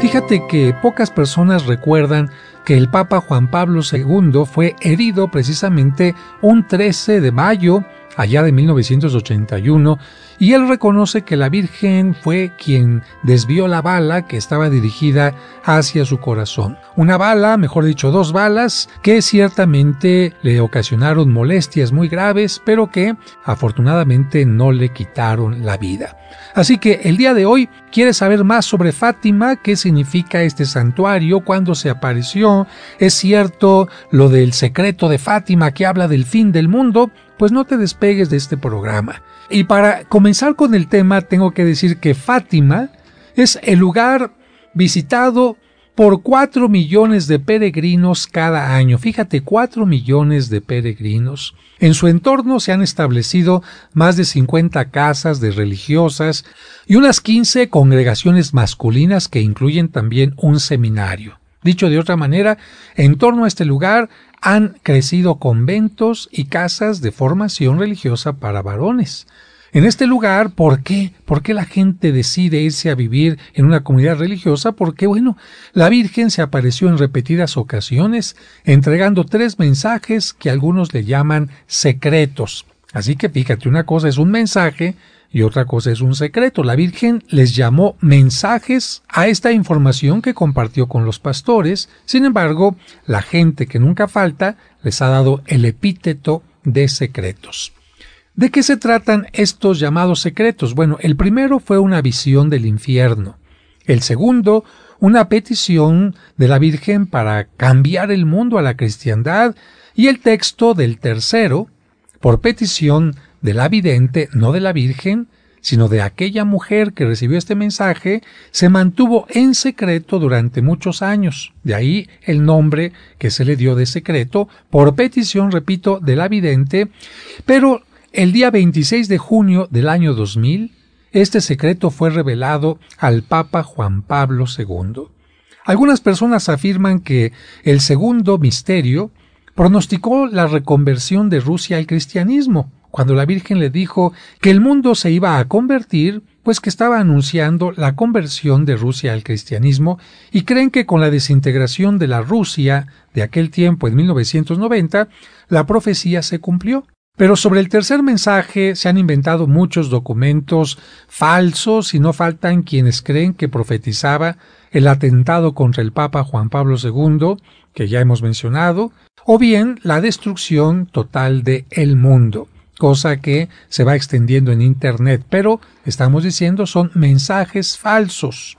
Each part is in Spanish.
Fíjate que pocas personas recuerdan que el Papa Juan Pablo II fue herido precisamente un 13 de mayo allá de 1981, y él reconoce que la Virgen fue quien desvió la bala que estaba dirigida hacia su corazón. Una bala, mejor dicho, dos balas, que ciertamente le ocasionaron molestias muy graves, pero que afortunadamente no le quitaron la vida. Así que el día de hoy quiere saber más sobre Fátima, qué significa este santuario, cuándo se apareció, es cierto lo del secreto de Fátima que habla del fin del mundo, pues no te despegues de este programa. Y para comenzar con el tema, tengo que decir que Fátima es el lugar visitado por 4 millones de peregrinos cada año. Fíjate, 4 millones de peregrinos. En su entorno se han establecido más de 50 casas de religiosas y unas 15 congregaciones masculinas que incluyen también un seminario. Dicho de otra manera, en torno a este lugar han crecido conventos y casas de formación religiosa para varones. En este lugar, ¿por qué? ¿Por qué la gente decide irse a vivir en una comunidad religiosa? Porque, bueno, la Virgen se apareció en repetidas ocasiones, entregando tres mensajes que algunos le llaman secretos. Así que fíjate, una cosa es un mensaje y otra cosa es un secreto. La Virgen les llamó mensajes a esta información que compartió con los pastores, sin embargo, la gente que nunca falta les ha dado el epíteto de secretos. ¿De qué se tratan estos llamados secretos? Bueno, el primero fue una visión del infierno, el segundo una petición de la Virgen para cambiar el mundo a la cristiandad, y el texto del tercero, por petición del la no de la Virgen, sino de aquella mujer que recibió este mensaje, se mantuvo en secreto durante muchos años. De ahí el nombre que se le dio de secreto, por petición, repito, de la pero el día 26 de junio del año 2000, este secreto fue revelado al Papa Juan Pablo II. Algunas personas afirman que el segundo misterio pronosticó la reconversión de Rusia al cristianismo, cuando la Virgen le dijo que el mundo se iba a convertir, pues que estaba anunciando la conversión de Rusia al cristianismo, y creen que con la desintegración de la Rusia de aquel tiempo en 1990, la profecía se cumplió. Pero sobre el tercer mensaje se han inventado muchos documentos falsos y no faltan quienes creen que profetizaba el atentado contra el Papa Juan Pablo II, que ya hemos mencionado, o bien la destrucción total de el mundo cosa que se va extendiendo en Internet, pero estamos diciendo son mensajes falsos.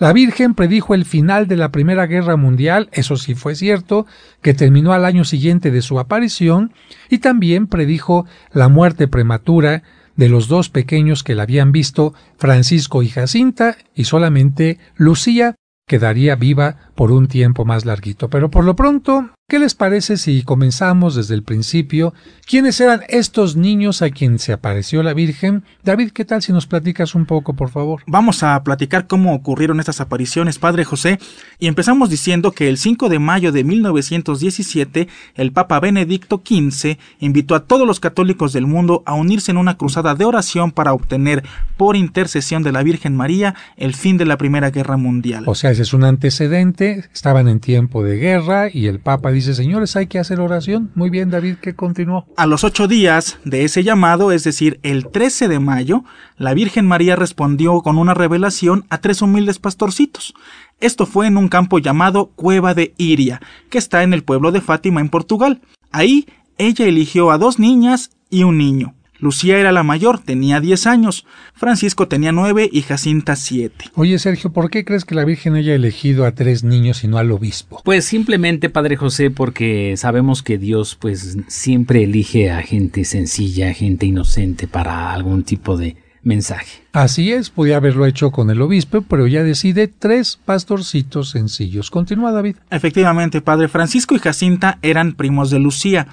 La Virgen predijo el final de la Primera Guerra Mundial, eso sí fue cierto, que terminó al año siguiente de su aparición, y también predijo la muerte prematura de los dos pequeños que la habían visto, Francisco y Jacinta, y solamente Lucía quedaría viva por un tiempo más larguito. Pero por lo pronto, ¿qué les parece si comenzamos desde el principio? ¿Quiénes eran estos niños a quien se apareció la Virgen? David, ¿qué tal si nos platicas un poco, por favor? Vamos a platicar cómo ocurrieron estas apariciones, Padre José, y empezamos diciendo que el 5 de mayo de 1917, el Papa Benedicto XV invitó a todos los católicos del mundo a unirse en una cruzada de oración para obtener, por intercesión de la Virgen María, el fin de la Primera Guerra Mundial. O sea, ese es un antecedente estaban en tiempo de guerra y el Papa dice, señores, hay que hacer oración. Muy bien, David, que continuó? A los ocho días de ese llamado, es decir, el 13 de mayo, la Virgen María respondió con una revelación a tres humildes pastorcitos. Esto fue en un campo llamado Cueva de Iria, que está en el pueblo de Fátima, en Portugal. Ahí, ella eligió a dos niñas y un niño. Lucía era la mayor, tenía 10 años, Francisco tenía 9 y Jacinta 7. Oye Sergio, ¿por qué crees que la Virgen haya elegido a tres niños y no al obispo? Pues simplemente, Padre José, porque sabemos que Dios pues siempre elige a gente sencilla, gente inocente para algún tipo de mensaje. Así es, podía haberlo hecho con el obispo, pero ya decide tres pastorcitos sencillos. Continúa David. Efectivamente, Padre Francisco y Jacinta eran primos de Lucía.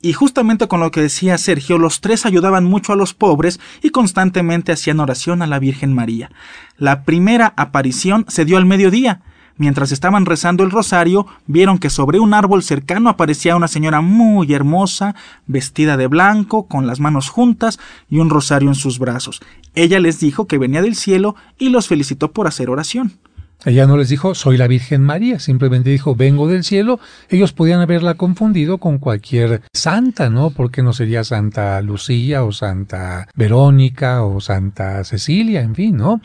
Y justamente con lo que decía Sergio, los tres ayudaban mucho a los pobres y constantemente hacían oración a la Virgen María. La primera aparición se dio al mediodía. Mientras estaban rezando el rosario, vieron que sobre un árbol cercano aparecía una señora muy hermosa, vestida de blanco, con las manos juntas y un rosario en sus brazos. Ella les dijo que venía del cielo y los felicitó por hacer oración. Ella no les dijo, soy la Virgen María, simplemente dijo, vengo del cielo. Ellos podían haberla confundido con cualquier santa, ¿no? Porque no sería Santa Lucía o Santa Verónica o Santa Cecilia, en fin, ¿no?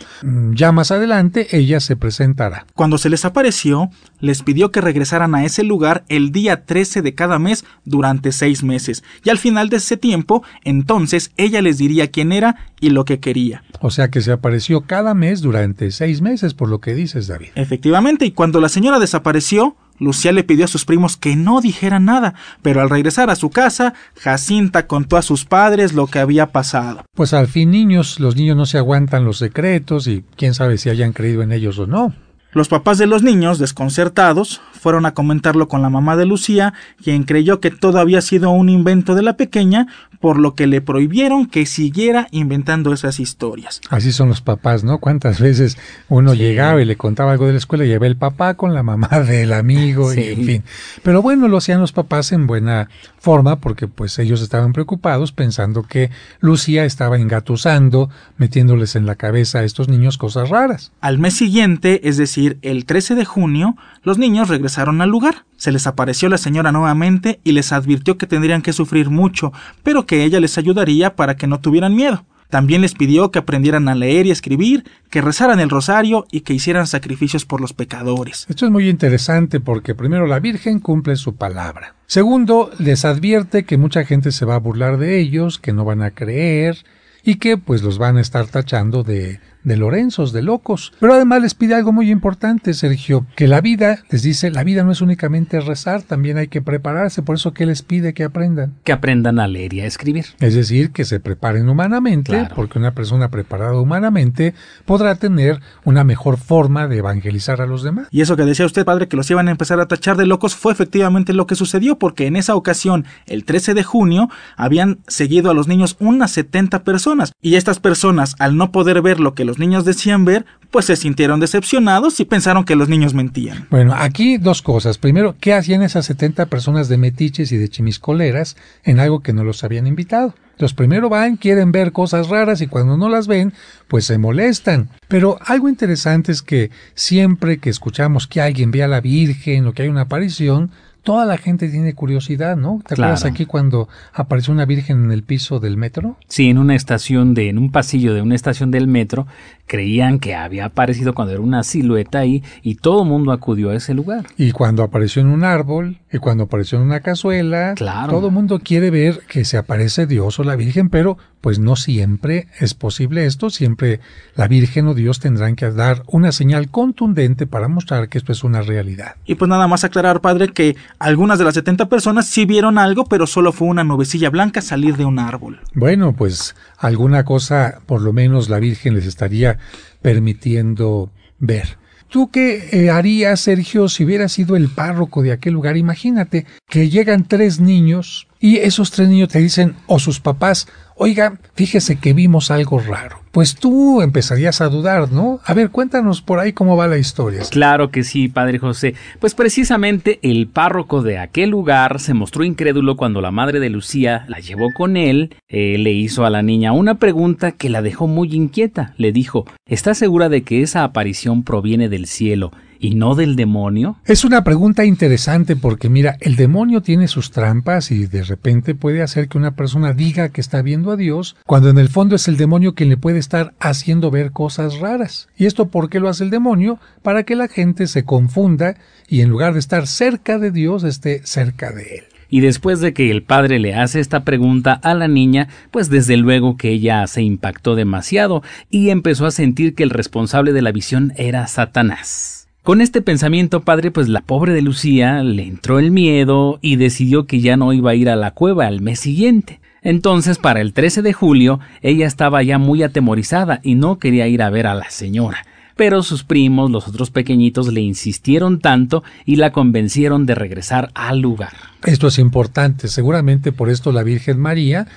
Ya más adelante ella se presentará. Cuando se les apareció, les pidió que regresaran a ese lugar el día 13 de cada mes durante seis meses. Y al final de ese tiempo, entonces ella les diría quién era y lo que quería. O sea que se apareció cada mes durante seis meses, por lo que dices. Efectivamente, y cuando la señora desapareció, Lucía le pidió a sus primos que no dijeran nada, pero al regresar a su casa, Jacinta contó a sus padres lo que había pasado. Pues al fin niños, los niños no se aguantan los secretos y quién sabe si hayan creído en ellos o no. Los papás de los niños, desconcertados, fueron a comentarlo con la mamá de Lucía, quien creyó que todo había sido un invento de la pequeña, por lo que le prohibieron que siguiera inventando esas historias. Así son los papás, ¿no? ¿Cuántas veces uno llegaba y le contaba algo de la escuela y llevaba el papá con la mamá del amigo y en fin? Pero bueno, lo hacían los papás en buena forma porque pues ellos estaban preocupados pensando que Lucía estaba engatusando, metiéndoles en la cabeza a estos niños cosas raras. Al mes siguiente, es decir, el 13 de junio, los niños regresaron al lugar. Se les apareció la señora nuevamente y les advirtió que tendrían que sufrir mucho, pero que ella les ayudaría para que no tuvieran miedo. También les pidió que aprendieran a leer y escribir, que rezaran el rosario y que hicieran sacrificios por los pecadores. Esto es muy interesante porque primero la Virgen cumple su palabra. Segundo, les advierte que mucha gente se va a burlar de ellos, que no van a creer y que pues los van a estar tachando de de Lorenzos, de locos. Pero además les pide algo muy importante, Sergio, que la vida, les dice, la vida no es únicamente rezar, también hay que prepararse, por eso que les pide que aprendan. Que aprendan a leer y a escribir. Es decir, que se preparen humanamente, porque una persona preparada humanamente podrá tener una mejor forma de evangelizar a los demás. Y eso que decía usted, padre, que los iban a empezar a tachar de locos, fue efectivamente lo que sucedió, porque en esa ocasión, el 13 de junio, habían seguido a los niños unas 70 personas, y estas personas, al no poder ver lo que los los niños decían ver, pues se sintieron decepcionados y pensaron que los niños mentían. Bueno, aquí dos cosas. Primero, ¿qué hacían esas 70 personas de metiches y de chimiscoleras en algo que no los habían invitado? Los primero van, quieren ver cosas raras y cuando no las ven, pues se molestan. Pero algo interesante es que siempre que escuchamos que alguien ve a la Virgen o que hay una aparición, toda la gente tiene curiosidad, ¿no? ¿Te acuerdas aquí cuando apareció una virgen en el piso del metro? Sí, en una estación de, en un pasillo de una estación del metro, creían que había aparecido cuando era una silueta ahí y todo el mundo acudió a ese lugar. Y cuando apareció en un árbol y cuando apareció en una cazuela, todo el mundo quiere ver que se aparece Dios o la Virgen, pero pues no siempre es posible esto, siempre la Virgen o Dios tendrán que dar una señal contundente para mostrar que esto es una realidad. Y pues nada más aclarar, padre, que algunas de las 70 personas sí vieron algo, pero solo fue una nubecilla blanca salir de un árbol. Bueno, pues alguna cosa por lo menos la Virgen les estaría permitiendo ver. ¿Tú qué eh, harías, Sergio, si hubiera sido el párroco de aquel lugar? Imagínate que llegan tres niños y esos tres niños te dicen, o sus papás, oiga, fíjese que vimos algo raro. Pues tú empezarías a dudar, ¿no? A ver, cuéntanos por ahí cómo va la historia. Claro que sí, Padre José. Pues precisamente el párroco de aquel lugar se mostró incrédulo cuando la madre de Lucía la llevó con él, eh, le hizo a la niña una pregunta que la dejó muy inquieta. Le dijo, ¿estás segura de que esa aparición proviene del cielo? y no del demonio? Es una pregunta interesante porque mira, el demonio tiene sus trampas y de repente puede hacer que una persona diga que está viendo a Dios, cuando en el fondo es el demonio quien le puede estar haciendo ver cosas raras. ¿Y esto por qué lo hace el demonio? Para que la gente se confunda y en lugar de estar cerca de Dios esté cerca de él. Y después de que el padre le hace esta pregunta a la niña, pues desde luego que ella se impactó demasiado y empezó a sentir que el responsable de la visión era Satanás. Con este pensamiento, padre, pues la pobre de Lucía le entró el miedo y decidió que ya no iba a ir a la cueva al mes siguiente. Entonces, para el 13 de julio, ella estaba ya muy atemorizada y no quería ir a ver a la señora. Pero sus primos, los otros pequeñitos, le insistieron tanto y la convencieron de regresar al lugar. Esto es importante. Seguramente por esto la Virgen María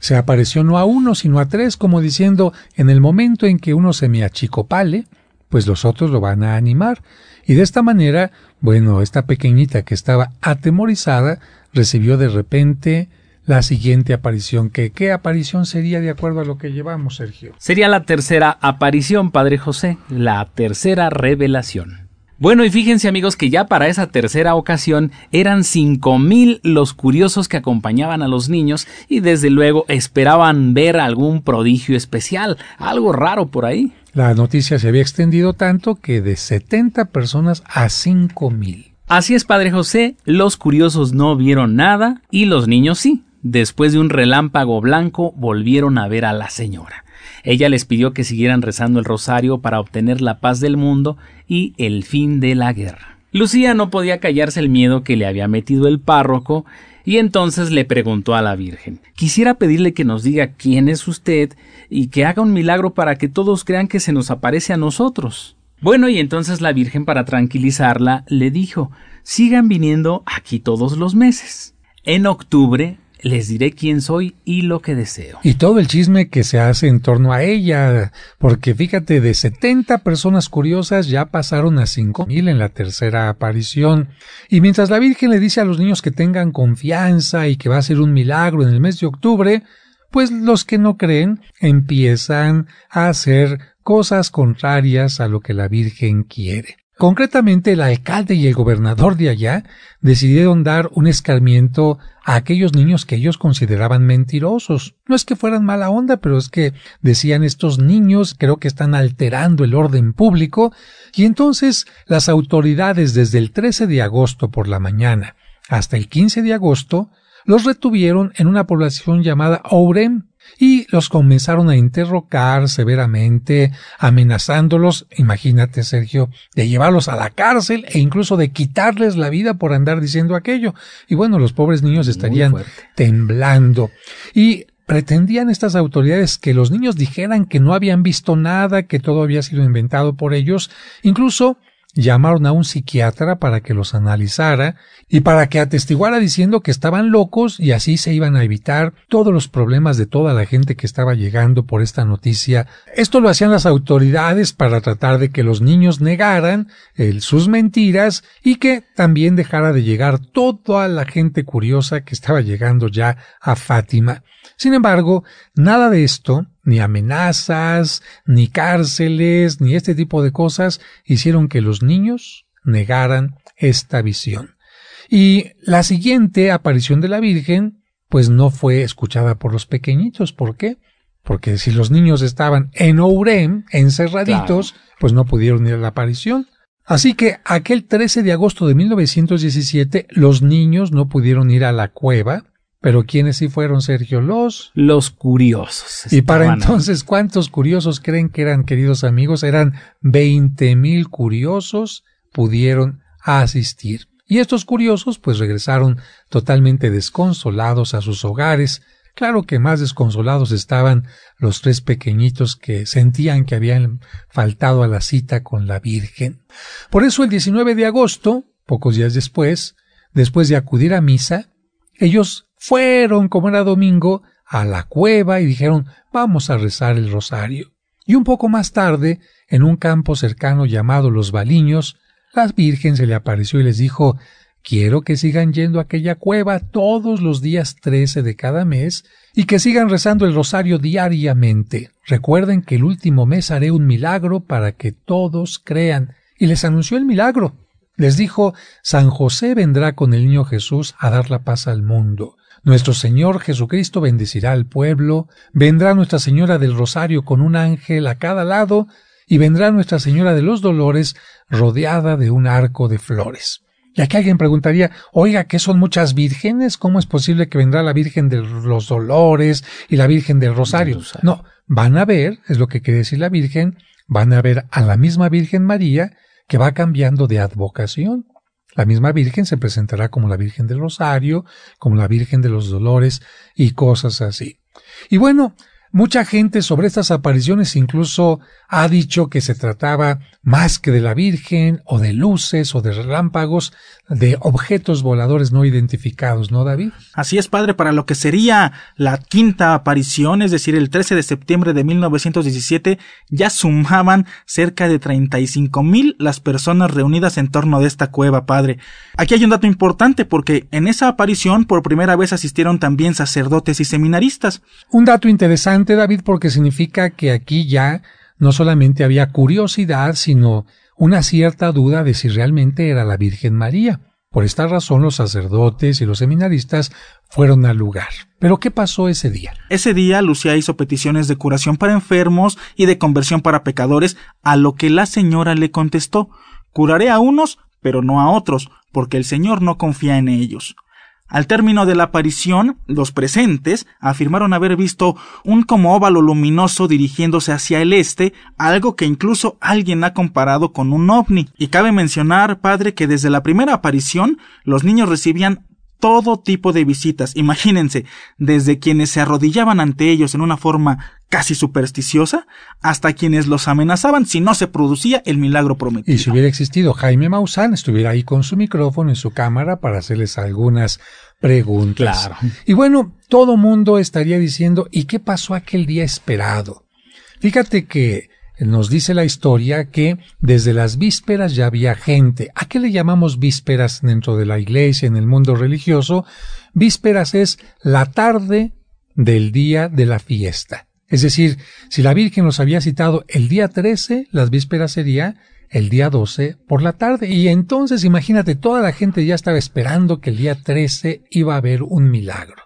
se apareció no a uno, sino a tres, como diciendo, en el momento en que uno se me achicopale, pues los otros lo van a animar. Y de esta manera, bueno, esta pequeñita que estaba atemorizada recibió de repente la siguiente aparición. ¿Qué, ¿Qué aparición sería de acuerdo a lo que llevamos, Sergio? Sería la tercera aparición, Padre José, la tercera revelación. Bueno, y fíjense amigos que ya para esa tercera ocasión eran 5.000 los curiosos que acompañaban a los niños y desde luego esperaban ver algún prodigio especial, algo raro por ahí. La noticia se había extendido tanto que de 70 personas a 5 mil. Así es, Padre José, los curiosos no vieron nada y los niños sí. Después de un relámpago blanco volvieron a ver a la señora. Ella les pidió que siguieran rezando el rosario para obtener la paz del mundo y el fin de la guerra. Lucía no podía callarse el miedo que le había metido el párroco y entonces le preguntó a la Virgen, quisiera pedirle que nos diga quién es usted y que haga un milagro para que todos crean que se nos aparece a nosotros. Bueno, y entonces la Virgen para tranquilizarla le dijo, sigan viniendo aquí todos los meses. En octubre les diré quién soy y lo que deseo. Y todo el chisme que se hace en torno a ella, porque fíjate, de 70 personas curiosas ya pasaron a 5.000 en la tercera aparición. Y mientras la Virgen le dice a los niños que tengan confianza y que va a ser un milagro en el mes de octubre, pues los que no creen empiezan a hacer cosas contrarias a lo que la Virgen quiere. Concretamente, el alcalde y el gobernador de allá decidieron dar un escarmiento a aquellos niños que ellos consideraban mentirosos. No es que fueran mala onda, pero es que decían estos niños creo que están alterando el orden público y entonces las autoridades desde el 13 de agosto por la mañana hasta el 15 de agosto los retuvieron en una población llamada Ourem, y los comenzaron a interrogar severamente, amenazándolos, imagínate Sergio, de llevarlos a la cárcel e incluso de quitarles la vida por andar diciendo aquello. Y bueno, los pobres niños estarían temblando. Y pretendían estas autoridades que los niños dijeran que no habían visto nada, que todo había sido inventado por ellos, incluso llamaron a un psiquiatra para que los analizara y para que atestiguara diciendo que estaban locos y así se iban a evitar todos los problemas de toda la gente que estaba llegando por esta noticia. Esto lo hacían las autoridades para tratar de que los niños negaran sus mentiras y que también dejara de llegar toda la gente curiosa que estaba llegando ya a Fátima. Sin embargo, nada de esto ni amenazas, ni cárceles, ni este tipo de cosas hicieron que los niños negaran esta visión. Y la siguiente aparición de la Virgen, pues no fue escuchada por los pequeñitos. ¿Por qué? Porque si los niños estaban en Ourem, encerraditos, pues no pudieron ir a la aparición. Así que aquel 13 de agosto de 1917 los niños no pudieron ir a la cueva pero ¿quiénes sí fueron, Sergio? Los... Los curiosos. Y para entonces, ¿cuántos curiosos creen que eran, queridos amigos? Eran 20.000 curiosos pudieron asistir. Y estos curiosos pues regresaron totalmente desconsolados a sus hogares. Claro que más desconsolados estaban los tres pequeñitos que sentían que habían faltado a la cita con la Virgen. Por eso el 19 de agosto, pocos días después, después de acudir a misa, ellos fueron, como era domingo, a la cueva y dijeron vamos a rezar el rosario. Y un poco más tarde, en un campo cercano llamado Los Baliños, la Virgen se le apareció y les dijo Quiero que sigan yendo a aquella cueva todos los días trece de cada mes y que sigan rezando el rosario diariamente. Recuerden que el último mes haré un milagro para que todos crean. Y les anunció el milagro. Les dijo, San José vendrá con el niño Jesús a dar la paz al mundo. Nuestro Señor Jesucristo bendecirá al pueblo, vendrá Nuestra Señora del Rosario con un ángel a cada lado, y vendrá Nuestra Señora de los Dolores rodeada de un arco de flores. Y aquí alguien preguntaría, oiga, ¿qué son muchas vírgenes? ¿Cómo es posible que vendrá la Virgen de los Dolores y la Virgen del Rosario? No, van a ver, es lo que quiere decir la Virgen, van a ver a la misma Virgen María que va cambiando de advocación. La misma Virgen se presentará como la Virgen del Rosario, como la Virgen de los Dolores y cosas así. Y bueno, Mucha gente sobre estas apariciones incluso ha dicho que se trataba más que de la Virgen o de luces o de relámpagos, de objetos voladores no identificados, ¿no, David? Así es, padre, para lo que sería la quinta aparición, es decir, el 13 de septiembre de 1917, ya sumaban cerca de 35 mil las personas reunidas en torno de esta cueva, padre. Aquí hay un dato importante porque en esa aparición por primera vez asistieron también sacerdotes y seminaristas. Un dato interesante David, porque significa que aquí ya no solamente había curiosidad, sino una cierta duda de si realmente era la Virgen María. Por esta razón los sacerdotes y los seminaristas fueron al lugar. Pero ¿qué pasó ese día? Ese día Lucía hizo peticiones de curación para enfermos y de conversión para pecadores, a lo que la señora le contestó Curaré a unos, pero no a otros, porque el Señor no confía en ellos. Al término de la aparición, los presentes afirmaron haber visto un como óvalo luminoso dirigiéndose hacia el este, algo que incluso alguien ha comparado con un ovni. Y cabe mencionar, padre, que desde la primera aparición los niños recibían todo tipo de visitas. Imagínense, desde quienes se arrodillaban ante ellos en una forma casi supersticiosa, hasta quienes los amenazaban si no se producía el milagro prometido. Y si hubiera existido Jaime Maussan, estuviera ahí con su micrófono y su cámara para hacerles algunas preguntas. Claro. Y bueno, todo mundo estaría diciendo, ¿y qué pasó aquel día esperado? Fíjate que nos dice la historia que desde las vísperas ya había gente. ¿A qué le llamamos vísperas dentro de la iglesia, en el mundo religioso? Vísperas es la tarde del día de la fiesta. Es decir, si la Virgen los había citado el día 13, las vísperas sería el día 12 por la tarde. Y entonces imagínate, toda la gente ya estaba esperando que el día 13 iba a haber un milagro.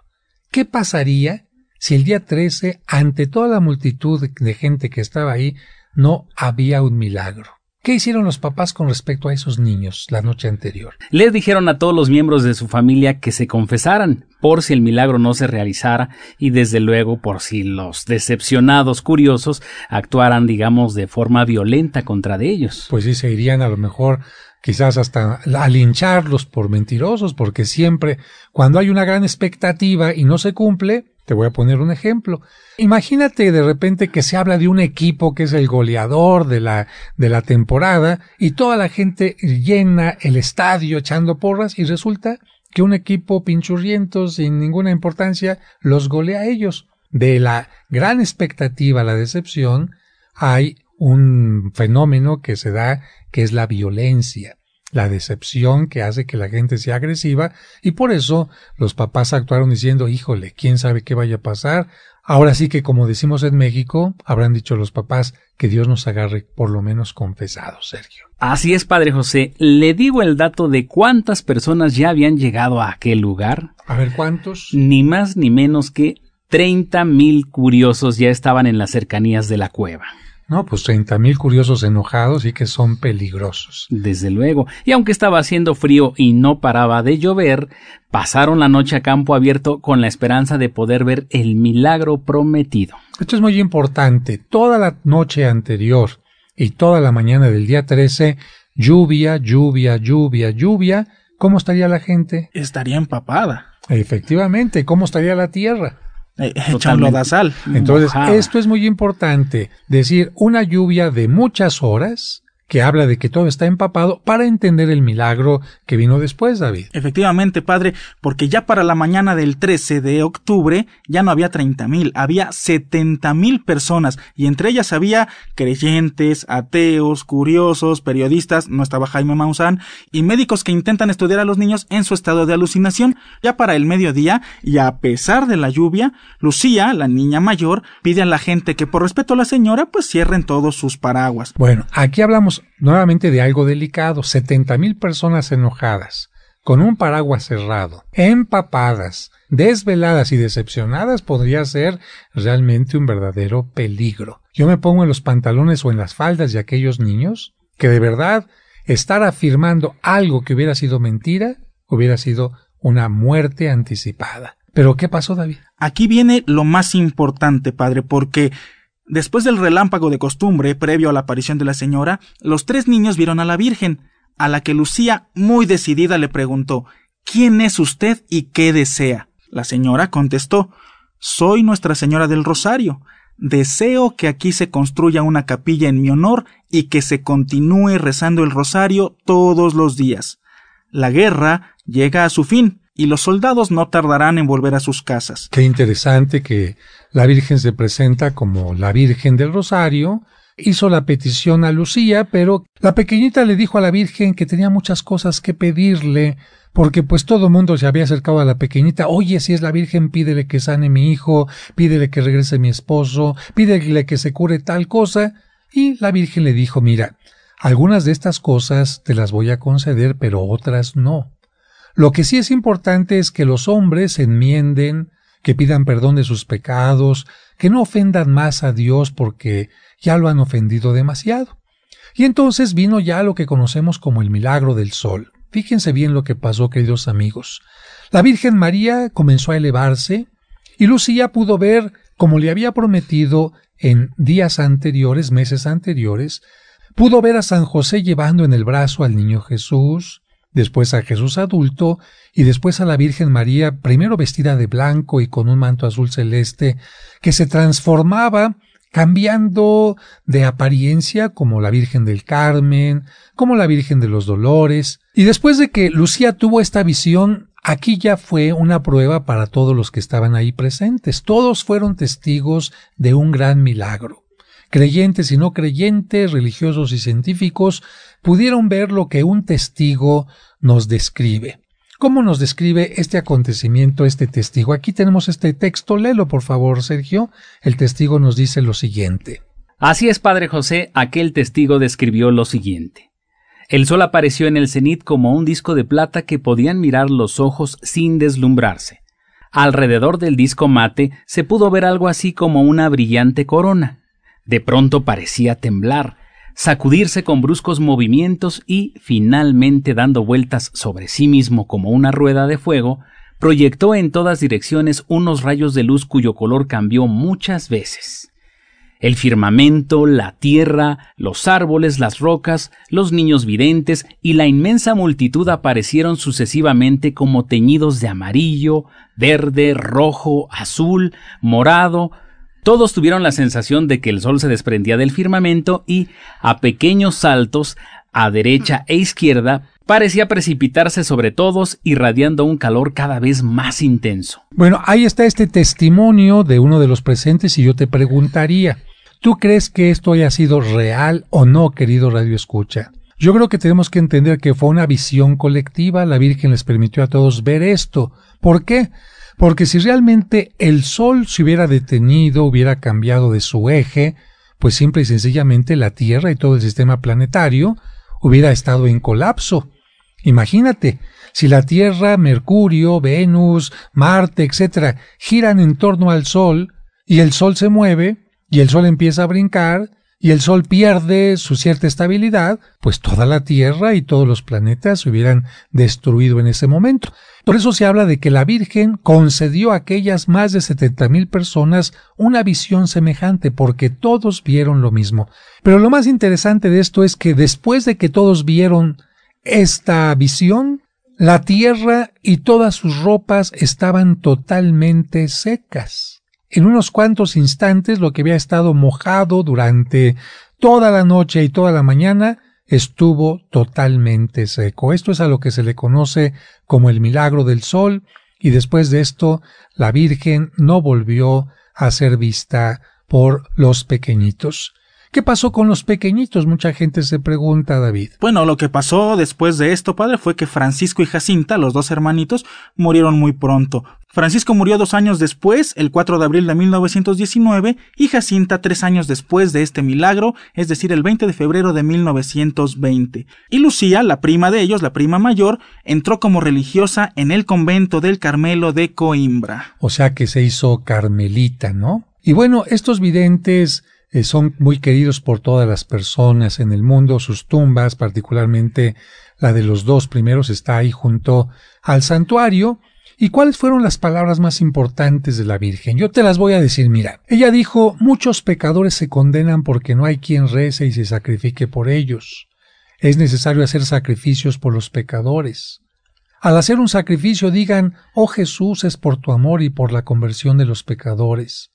¿Qué pasaría si el día 13, ante toda la multitud de gente que estaba ahí, no había un milagro? ¿Qué hicieron los papás con respecto a esos niños la noche anterior? Les dijeron a todos los miembros de su familia que se confesaran, por si el milagro no se realizara y desde luego por si los decepcionados curiosos actuaran, digamos, de forma violenta contra de ellos. Pues sí, se irían a lo mejor quizás hasta a lincharlos por mentirosos, porque siempre cuando hay una gran expectativa y no se cumple, te voy a poner un ejemplo. Imagínate de repente que se habla de un equipo que es el goleador de la, de la temporada y toda la gente llena el estadio echando porras y resulta que un equipo pinchurriento sin ninguna importancia los golea a ellos. De la gran expectativa a la decepción hay un fenómeno que se da que es la violencia la decepción que hace que la gente sea agresiva y por eso los papás actuaron diciendo, híjole, quién sabe qué vaya a pasar. Ahora sí que como decimos en México, habrán dicho los papás que Dios nos agarre por lo menos confesado, Sergio. Así es, padre José. Le digo el dato de cuántas personas ya habían llegado a aquel lugar. A ver, ¿cuántos? Ni más ni menos que treinta mil curiosos ya estaban en las cercanías de la cueva. No, pues mil curiosos enojados y que son peligrosos. Desde luego. Y aunque estaba haciendo frío y no paraba de llover, pasaron la noche a campo abierto con la esperanza de poder ver el milagro prometido. Esto es muy importante. Toda la noche anterior y toda la mañana del día 13, lluvia, lluvia, lluvia, lluvia. ¿Cómo estaría la gente? Estaría empapada. Efectivamente, ¿cómo estaría la tierra? Eh, Entonces, esto es muy importante. Decir, una lluvia de muchas horas que habla de que todo está empapado para entender el milagro que vino después, David. Efectivamente, padre, porque ya para la mañana del 13 de octubre ya no había 30 mil, había 70 mil personas y entre ellas había creyentes, ateos, curiosos, periodistas, no estaba Jaime Maussan, y médicos que intentan estudiar a los niños en su estado de alucinación. Ya para el mediodía y a pesar de la lluvia, Lucía, la niña mayor, pide a la gente que por respeto a la señora pues cierren todos sus paraguas. Bueno, aquí hablamos nuevamente de algo delicado, mil personas enojadas, con un paraguas cerrado, empapadas, desveladas y decepcionadas podría ser realmente un verdadero peligro. Yo me pongo en los pantalones o en las faldas de aquellos niños que de verdad estar afirmando algo que hubiera sido mentira hubiera sido una muerte anticipada. Pero ¿qué pasó, David? Aquí viene lo más importante, padre, porque Después del relámpago de costumbre previo a la aparición de la señora, los tres niños vieron a la Virgen, a la que Lucía, muy decidida, le preguntó ¿Quién es usted y qué desea? La señora contestó Soy Nuestra Señora del Rosario. Deseo que aquí se construya una capilla en mi honor y que se continúe rezando el rosario todos los días. La guerra llega a su fin y los soldados no tardarán en volver a sus casas. Qué interesante que la Virgen se presenta como la Virgen del Rosario. Hizo la petición a Lucía, pero la pequeñita le dijo a la Virgen que tenía muchas cosas que pedirle, porque pues todo mundo se había acercado a la pequeñita. Oye, si es la Virgen, pídele que sane mi hijo, pídele que regrese mi esposo, pídele que se cure tal cosa. Y la Virgen le dijo, mira, algunas de estas cosas te las voy a conceder, pero otras no. Lo que sí es importante es que los hombres enmienden, que pidan perdón de sus pecados, que no ofendan más a Dios porque ya lo han ofendido demasiado. Y entonces vino ya lo que conocemos como el milagro del sol. Fíjense bien lo que pasó, queridos amigos. La Virgen María comenzó a elevarse y Lucía pudo ver, como le había prometido en días anteriores, meses anteriores, pudo ver a San José llevando en el brazo al niño Jesús, después a Jesús adulto y después a la Virgen María, primero vestida de blanco y con un manto azul celeste, que se transformaba cambiando de apariencia como la Virgen del Carmen, como la Virgen de los Dolores. Y después de que Lucía tuvo esta visión, aquí ya fue una prueba para todos los que estaban ahí presentes. Todos fueron testigos de un gran milagro creyentes y no creyentes, religiosos y científicos, pudieron ver lo que un testigo nos describe. ¿Cómo nos describe este acontecimiento este testigo? Aquí tenemos este texto, léelo por favor, Sergio. El testigo nos dice lo siguiente. Así es, Padre José, aquel testigo describió lo siguiente. El sol apareció en el cenit como un disco de plata que podían mirar los ojos sin deslumbrarse. Alrededor del disco mate se pudo ver algo así como una brillante corona. De pronto parecía temblar, sacudirse con bruscos movimientos y, finalmente dando vueltas sobre sí mismo como una rueda de fuego, proyectó en todas direcciones unos rayos de luz cuyo color cambió muchas veces. El firmamento, la tierra, los árboles, las rocas, los niños videntes y la inmensa multitud aparecieron sucesivamente como teñidos de amarillo, verde, rojo, azul, morado, todos tuvieron la sensación de que el sol se desprendía del firmamento y, a pequeños saltos, a derecha e izquierda, parecía precipitarse sobre todos, irradiando un calor cada vez más intenso. Bueno, ahí está este testimonio de uno de los presentes y yo te preguntaría, ¿tú crees que esto haya sido real o no, querido Radio Escucha? Yo creo que tenemos que entender que fue una visión colectiva, la Virgen les permitió a todos ver esto. ¿Por qué? Porque si realmente el Sol se hubiera detenido, hubiera cambiado de su eje, pues simple y sencillamente la Tierra y todo el sistema planetario hubiera estado en colapso. Imagínate, si la Tierra, Mercurio, Venus, Marte, etcétera, giran en torno al Sol, y el Sol se mueve, y el Sol empieza a brincar, y el Sol pierde su cierta estabilidad, pues toda la Tierra y todos los planetas se hubieran destruido en ese momento. Por eso se habla de que la Virgen concedió a aquellas más de 70.000 personas una visión semejante, porque todos vieron lo mismo. Pero lo más interesante de esto es que después de que todos vieron esta visión, la tierra y todas sus ropas estaban totalmente secas. En unos cuantos instantes lo que había estado mojado durante toda la noche y toda la mañana estuvo totalmente seco. Esto es a lo que se le conoce como el milagro del sol, y después de esto la Virgen no volvió a ser vista por los pequeñitos. ¿Qué pasó con los pequeñitos? Mucha gente se pregunta, David. Bueno, lo que pasó después de esto, padre, fue que Francisco y Jacinta, los dos hermanitos, murieron muy pronto. Francisco murió dos años después, el 4 de abril de 1919, y Jacinta tres años después de este milagro, es decir, el 20 de febrero de 1920. Y Lucía, la prima de ellos, la prima mayor, entró como religiosa en el convento del Carmelo de Coimbra. O sea que se hizo carmelita, ¿no? Y bueno, estos videntes eh, son muy queridos por todas las personas en el mundo. Sus tumbas, particularmente la de los dos primeros, está ahí junto al santuario. ¿Y cuáles fueron las palabras más importantes de la Virgen? Yo te las voy a decir, mira. Ella dijo, muchos pecadores se condenan porque no hay quien rece y se sacrifique por ellos. Es necesario hacer sacrificios por los pecadores. Al hacer un sacrificio digan, oh Jesús, es por tu amor y por la conversión de los pecadores.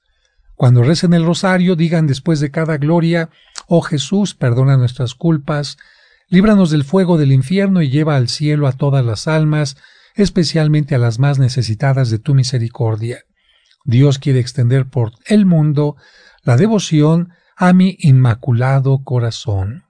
Cuando recen el rosario, digan después de cada gloria, Oh Jesús, perdona nuestras culpas, líbranos del fuego del infierno y lleva al cielo a todas las almas, especialmente a las más necesitadas de tu misericordia. Dios quiere extender por el mundo la devoción a mi inmaculado corazón.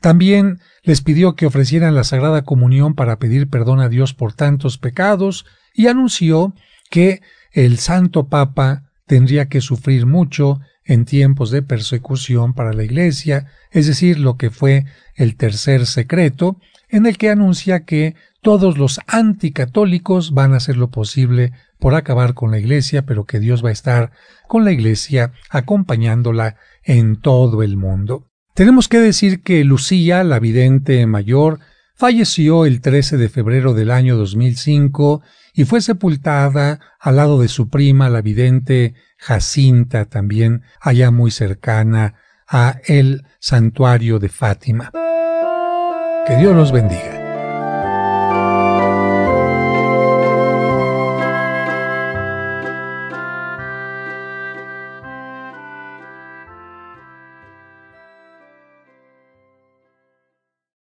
También les pidió que ofrecieran la Sagrada Comunión para pedir perdón a Dios por tantos pecados y anunció que el Santo Papa tendría que sufrir mucho en tiempos de persecución para la Iglesia, es decir, lo que fue el tercer secreto, en el que anuncia que todos los anticatólicos van a hacer lo posible por acabar con la Iglesia, pero que Dios va a estar con la Iglesia acompañándola en todo el mundo. Tenemos que decir que Lucía, la vidente mayor, falleció el 13 de febrero del año 2005 y fue sepultada al lado de su prima, la vidente Jacinta, también allá muy cercana a el santuario de Fátima. Que Dios los bendiga.